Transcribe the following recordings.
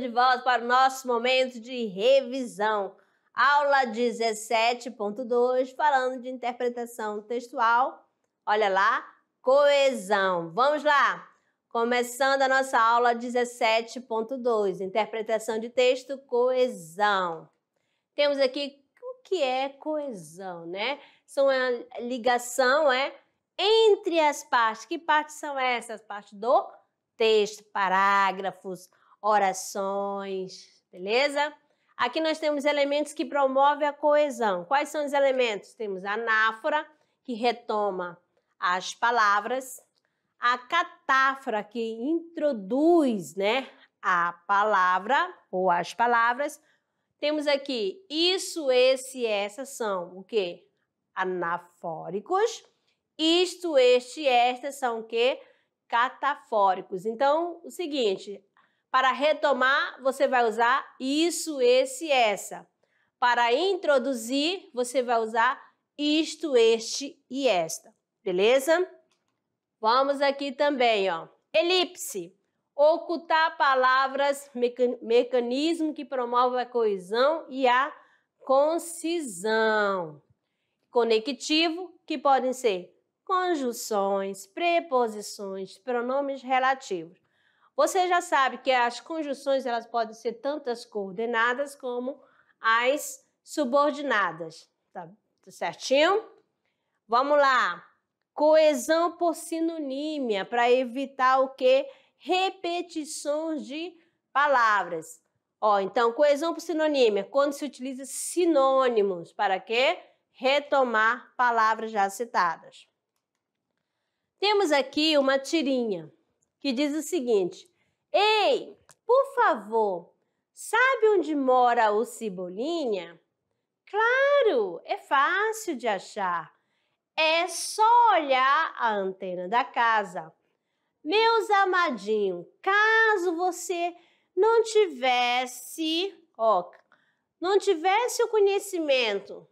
de volta para o nosso momento de revisão. Aula 17.2, falando de interpretação textual. Olha lá, coesão. Vamos lá! Começando a nossa aula 17.2, interpretação de texto, coesão. Temos aqui o que é coesão, né? São a ligação é entre as partes. Que partes são essas? Parte do texto, parágrafos, orações, beleza? Aqui nós temos elementos que promovem a coesão. Quais são os elementos? Temos a anáfora, que retoma as palavras, a catáfora, que introduz né, a palavra ou as palavras. Temos aqui isso, esse, essa são o quê? Anafóricos. Isto, este, esta são o quê? Catafóricos. Então, o seguinte, para retomar, você vai usar isso, esse, essa. Para introduzir, você vai usar isto, este e esta. Beleza? Vamos aqui também, ó. Elipse. Ocultar palavras, mecanismo que promove a coesão e a concisão. Conectivo, que podem ser conjunções, preposições, pronomes relativos. Você já sabe que as conjunções elas podem ser tanto as coordenadas como as subordinadas. Tá certinho? Vamos lá. Coesão por sinonímia para evitar o que? Repetições de palavras. Ó, então, coesão por sinonímia, quando se utiliza sinônimos, para quê? Retomar palavras já citadas. Temos aqui uma tirinha que diz o seguinte: Ei, por favor, sabe onde mora o Cebolinha? Claro, é fácil de achar. É só olhar a antena da casa. Meus amadinhos, caso você não tivesse, ó, não tivesse o conhecimento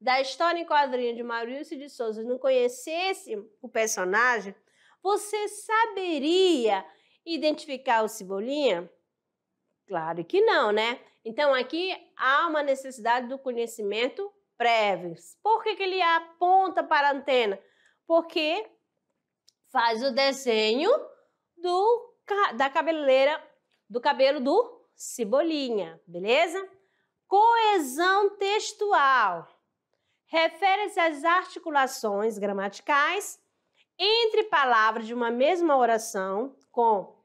da história em quadrinho de Maurício de Souza, não conhecesse o personagem, você saberia identificar o cebolinha? Claro que não, né? Então aqui há uma necessidade do conhecimento prévio. Por que, que ele aponta para a antena? Porque faz o desenho do, da cabeleira, do cabelo do cebolinha, beleza? Coesão textual. Refere-se às articulações gramaticais entre palavras de uma mesma oração com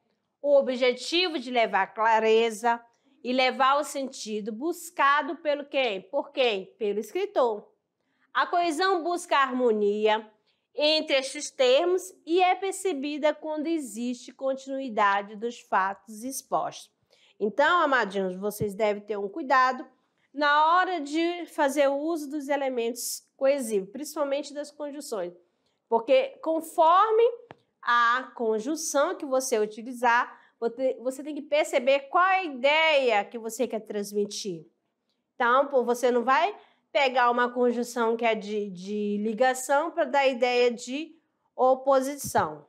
o objetivo de levar clareza e levar o sentido buscado pelo quem? Por quem? Pelo escritor. A coesão busca a harmonia entre estes termos e é percebida quando existe continuidade dos fatos expostos. Então, amadinhos, vocês devem ter um cuidado na hora de fazer o uso dos elementos coesivos, principalmente das conjunções, porque conforme a conjunção que você utilizar, você tem que perceber qual é a ideia que você quer transmitir. Então, você não vai pegar uma conjunção que é de, de ligação para dar a ideia de oposição.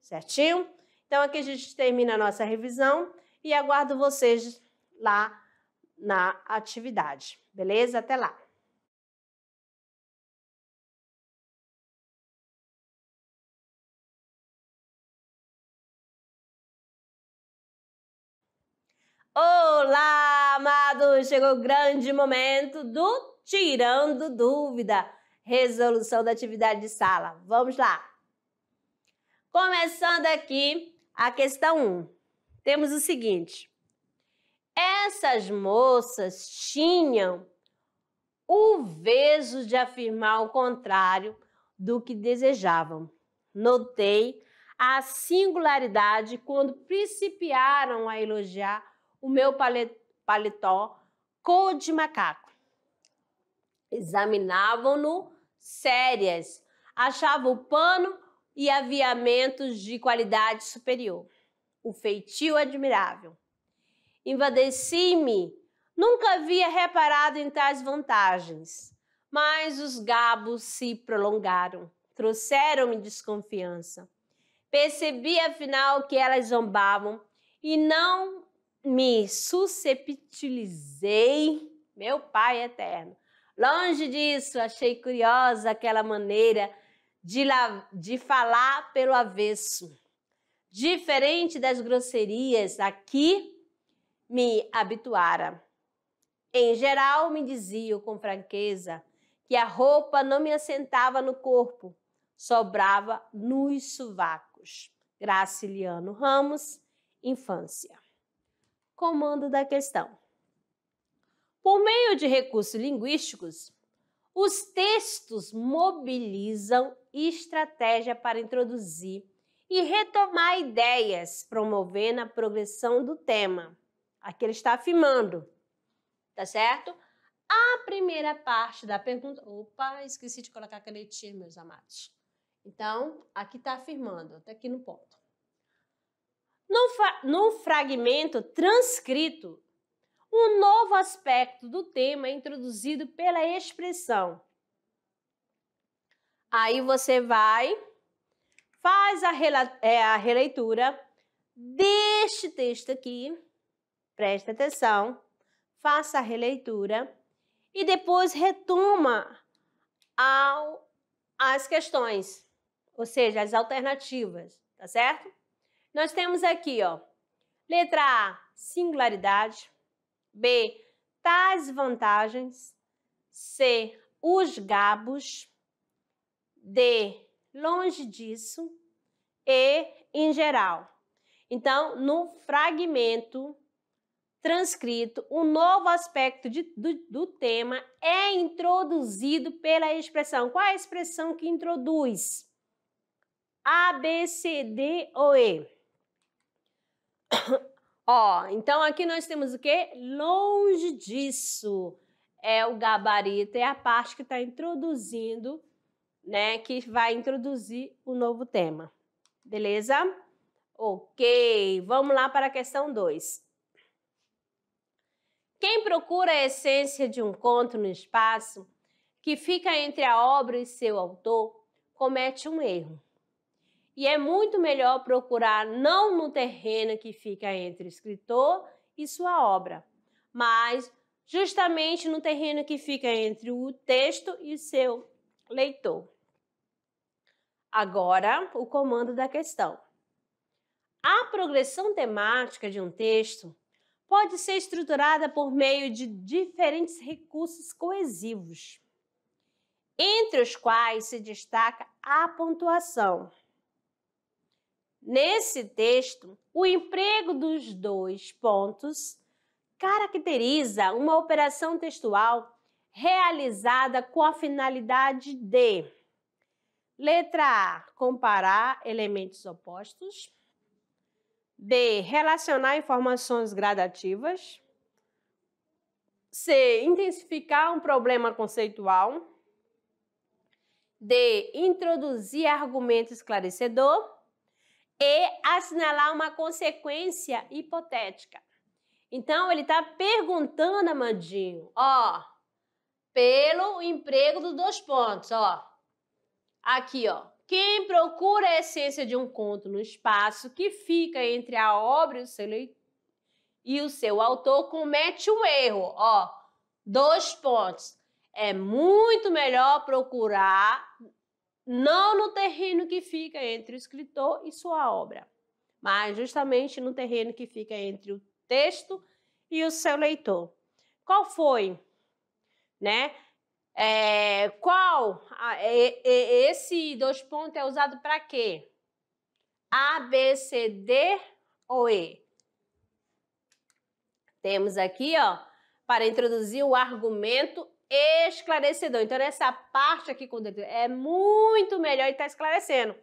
Certinho? Então, aqui a gente termina a nossa revisão e aguardo vocês lá na atividade. Beleza? Até lá! Olá, amados! Chegou o grande momento do Tirando Dúvida, resolução da atividade de sala. Vamos lá! Começando aqui a questão 1. Um. Temos o seguinte: essas moças tinham o vejo de afirmar o contrário do que desejavam. Notei a singularidade quando principiaram a elogiar o meu paletó cor de macaco. Examinavam-no sérias, achavam o pano e aviamentos de qualidade superior, o feitio admirável. Invadeci-me, nunca havia reparado em tais vantagens, mas os gabos se prolongaram, trouxeram-me desconfiança. Percebi afinal que elas zombavam e não me susceptibilizei, meu Pai eterno. Longe disso, achei curiosa aquela maneira de, la, de falar pelo avesso. Diferente das grosserias aqui, me habituara. Em geral, me diziam com franqueza que a roupa não me assentava no corpo, sobrava nos sovacos. Graciliano Ramos, infância comando da questão. Por meio de recursos linguísticos, os textos mobilizam estratégia para introduzir e retomar ideias, promovendo a progressão do tema. Aqui ele está afirmando, tá certo? A primeira parte da pergunta. Opa, esqueci de colocar a canetinha, meus amados. Então, aqui está afirmando, até tá aqui no ponto. No, no fragmento transcrito, um novo aspecto do tema é introduzido pela expressão. Aí você vai, faz a, é, a releitura deste texto aqui, preste atenção, faça a releitura e depois retoma ao, as questões, ou seja, as alternativas, tá certo? Nós temos aqui, ó, letra A, singularidade, B, tais vantagens, C, os gabos, D, longe disso, E, em geral. Então, no fragmento transcrito, um novo aspecto de, do, do, tema é introduzido pela expressão. Qual é a expressão que introduz? A, B, C, D ou E? Ó, então aqui nós temos o quê? Longe disso. É o gabarito, é a parte que está introduzindo, né? Que vai introduzir o novo tema. Beleza? Ok, vamos lá para a questão 2. Quem procura a essência de um conto no espaço, que fica entre a obra e seu autor, comete um erro. E é muito melhor procurar não no terreno que fica entre o escritor e sua obra, mas justamente no terreno que fica entre o texto e o seu leitor. Agora, o comando da questão. A progressão temática de um texto pode ser estruturada por meio de diferentes recursos coesivos, entre os quais se destaca a pontuação. Nesse texto, o emprego dos dois pontos caracteriza uma operação textual realizada com a finalidade de letra A, comparar elementos opostos, B, relacionar informações gradativas, C, intensificar um problema conceitual, D, introduzir argumento esclarecedor e assinalar uma consequência hipotética. Então, ele está perguntando, Amandinho, ó, pelo emprego dos dois pontos, ó. Aqui, ó. Quem procura a essência de um conto no espaço que fica entre a obra e o seu, e o seu autor comete um erro, ó. Dois pontos. É muito melhor procurar não no terreno que fica entre o escritor e sua obra, mas justamente no terreno que fica entre o texto e o seu leitor. Qual foi, né? É, qual é, é, é, esse dois pontos é usado para quê? A, B, C, D ou E? Temos aqui, ó, para introduzir o argumento esclarecedor. Então, essa parte aqui com o dedo é muito melhor e está esclarecendo.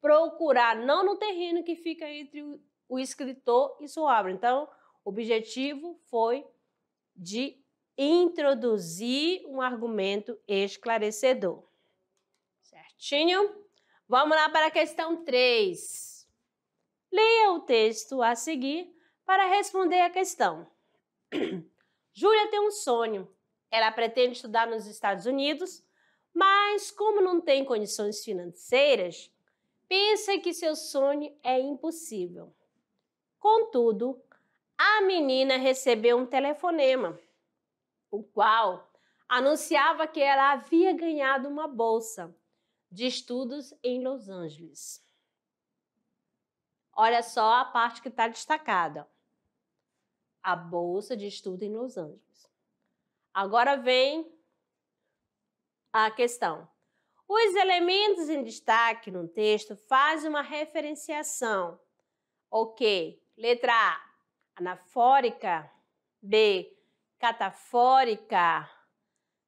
Procurar não no terreno que fica entre o escritor e sua obra. Então, o objetivo foi de introduzir um argumento esclarecedor. Certinho? Vamos lá para a questão 3. Leia o texto a seguir para responder a questão. Júlia tem um sonho ela pretende estudar nos Estados Unidos, mas como não tem condições financeiras, pensa que seu sonho é impossível. Contudo, a menina recebeu um telefonema, o qual anunciava que ela havia ganhado uma bolsa de estudos em Los Angeles. Olha só a parte que está destacada: a bolsa de estudo em Los Angeles. Agora vem a questão. Os elementos em destaque no texto fazem uma referenciação. Ok, letra A, anafórica. B, catafórica.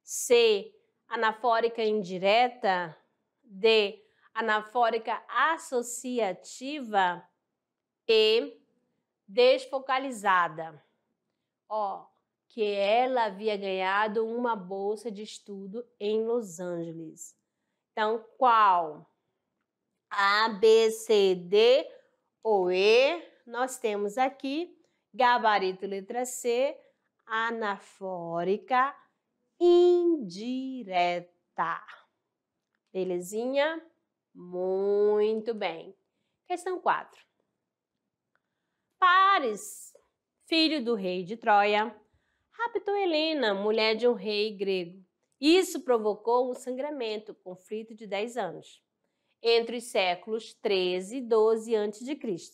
C, anafórica indireta. D, anafórica associativa. E, desfocalizada. Ó, que ela havia ganhado uma bolsa de estudo em Los Angeles. Então, qual? A, B, C, D ou E? Nós temos aqui gabarito letra C, anafórica indireta. Belezinha? Muito bem. Questão 4. Pares, filho do rei de Troia, raptou Helena, mulher de um rei grego. Isso provocou um sangramento, conflito de 10 anos, entre os séculos 13 e 12 a.C.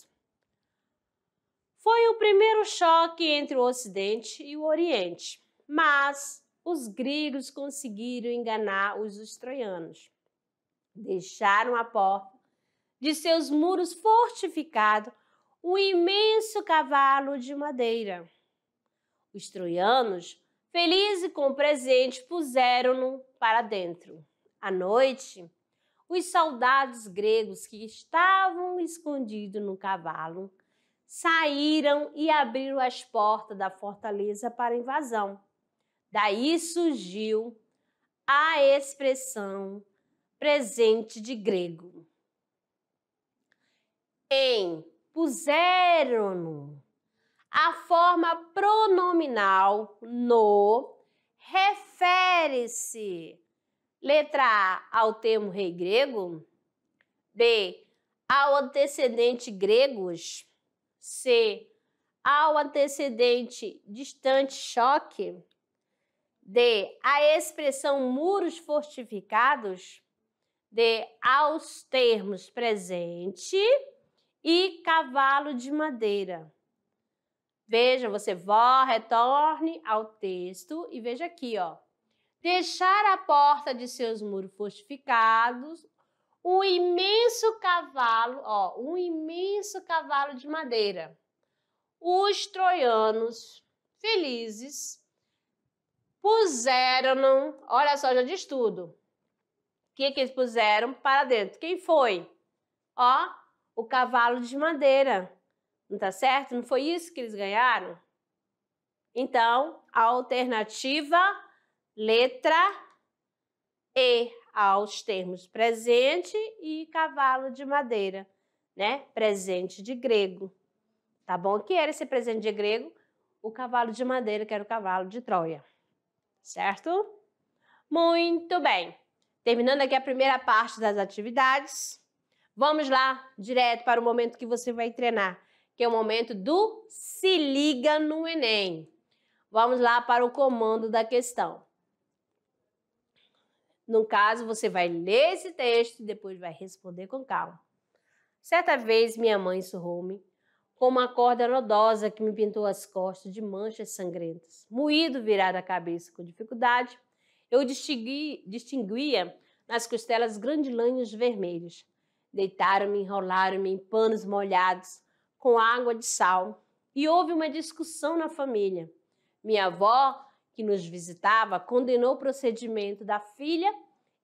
Foi o primeiro choque entre o Ocidente e o Oriente, mas os gregos conseguiram enganar os troianos. Deixaram à porta de seus muros fortificados um imenso cavalo de madeira os troianos, felizes com o presente, puseram-no para dentro. À noite, os soldados gregos que estavam escondidos no cavalo saíram e abriram as portas da fortaleza para invasão. Daí surgiu a expressão presente de grego. Em puseram-no a forma pronominal no refere-se, letra A, ao termo rei grego, B, ao antecedente gregos, C, ao antecedente distante choque, D, a expressão muros fortificados, D, aos termos presente e cavalo de madeira. Veja, você vó, retorne ao texto e veja aqui, ó. Deixar a porta de seus muros fortificados, um imenso cavalo, ó, um imenso cavalo de madeira. Os troianos, felizes, puseram, olha só, já diz tudo. O que, que eles puseram para dentro? Quem foi? Ó, o cavalo de madeira. Não tá certo? Não foi isso que eles ganharam? Então, alternativa letra E aos termos presente e cavalo de madeira, né? Presente de grego. Tá bom? O que era esse presente de grego? O cavalo de madeira, que era o cavalo de Troia. Certo? Muito bem. Terminando aqui a primeira parte das atividades, vamos lá direto para o momento que você vai treinar que é o momento do se liga no Enem. Vamos lá para o comando da questão. No caso, você vai ler esse texto e depois vai responder com calma. Certa vez, minha mãe surrou-me com uma corda nodosa que me pintou as costas de manchas sangrentas. Moído, virado a cabeça com dificuldade, eu distingui, distinguia nas costelas grandes lanhos vermelhos. Deitaram-me, enrolaram-me em panos molhados, com água de sal. E houve uma discussão na família. Minha avó, que nos visitava, condenou o procedimento da filha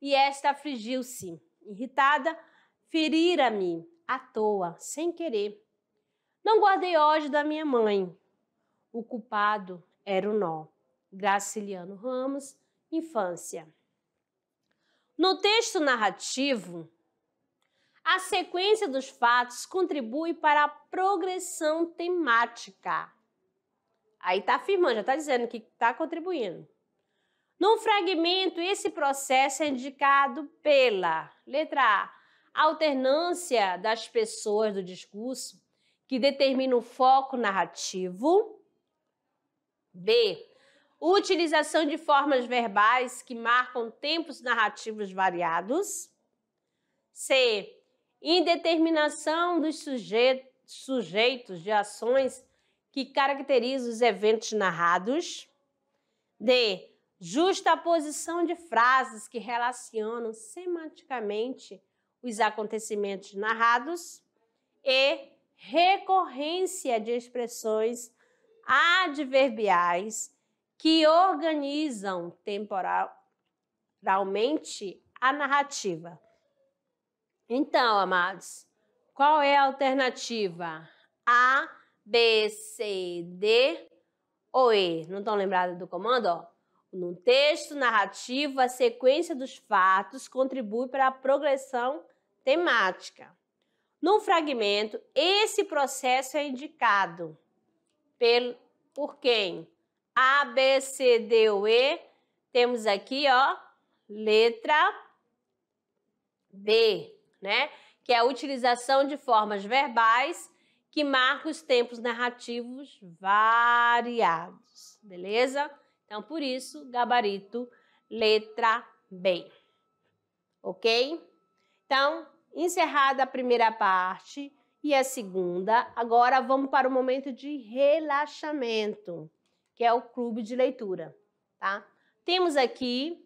e esta afligiu-se. Irritada, ferira-me à toa, sem querer. Não guardei ódio da minha mãe. O culpado era o nó. Graciliano Ramos, infância. No texto narrativo, a sequência dos fatos contribui para a progressão temática. Aí está afirmando, já está dizendo que está contribuindo. No fragmento, esse processo é indicado pela letra A, alternância das pessoas do discurso, que determina o foco narrativo. B, utilização de formas verbais que marcam tempos narrativos variados. C, Indeterminação dos sujeitos, sujeitos de ações que caracterizam os eventos narrados. D. Justaposição de frases que relacionam semanticamente os acontecimentos narrados. E. Recorrência de expressões adverbiais que organizam temporalmente a narrativa. Então, amados, qual é a alternativa? A, B, C, D ou E? Não estão lembrados do comando? Ó? No texto narrativo, a sequência dos fatos contribui para a progressão temática. No fragmento, esse processo é indicado pelo, por quem? A, B, C, D ou E. Temos aqui, ó, letra B né? Que é a utilização de formas verbais que marcam os tempos narrativos variados, beleza? Então, por isso, gabarito, letra B. Ok? Então, encerrada a primeira parte e a segunda, agora vamos para o momento de relaxamento, que é o clube de leitura, tá? Temos aqui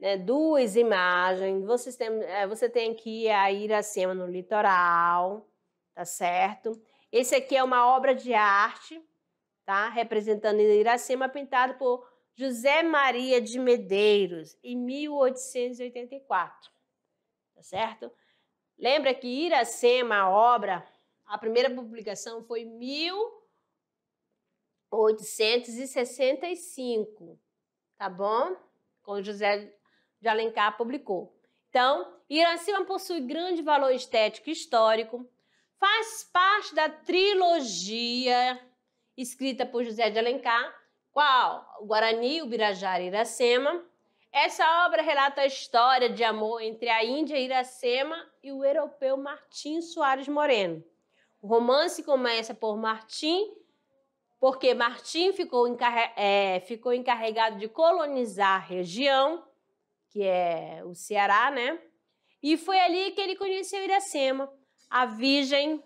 né, duas imagens. Vocês tem, é, você tem aqui a Iracema no litoral, tá certo? Esse aqui é uma obra de arte, tá? Representando Iracema, pintado por José Maria de Medeiros, em 1884, tá certo? Lembra que Iracema, a obra, a primeira publicação foi em 1865, tá bom? Com José de Alencar publicou. Então, Iracema possui grande valor estético e histórico, faz parte da trilogia escrita por José de Alencar, qual o Guarani, o Birajara e Iracema. Essa obra relata a história de amor entre a Índia Iracema e o europeu Martim Soares Moreno. O romance começa por Martim, porque Martim ficou, encarre é, ficou encarregado de colonizar a região que é o Ceará, né? E foi ali que ele conheceu Iracema, a virgem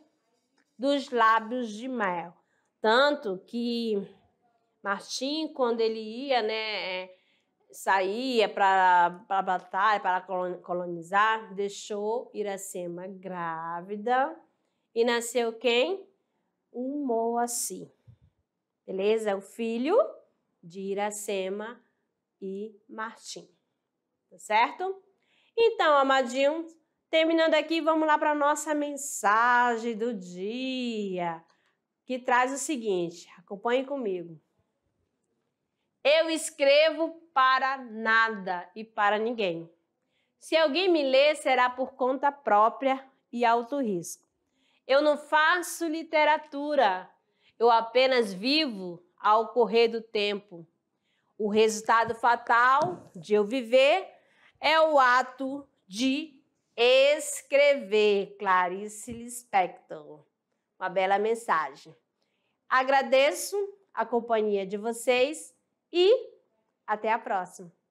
dos lábios de mel. Tanto que Martim, quando ele ia, né, é, saía para a batalha, para colonizar, deixou Iracema grávida e nasceu quem? Um Moacir. Beleza? O filho de Iracema e Martim tá certo? Então, amadinho, terminando aqui, vamos lá para nossa mensagem do dia, que traz o seguinte: acompanhe comigo. Eu escrevo para nada e para ninguém. Se alguém me lê, será por conta própria e alto risco. Eu não faço literatura, eu apenas vivo ao correr do tempo. O resultado fatal de eu viver é o ato de escrever. Clarice Lispector. Uma bela mensagem. Agradeço a companhia de vocês e até a próxima.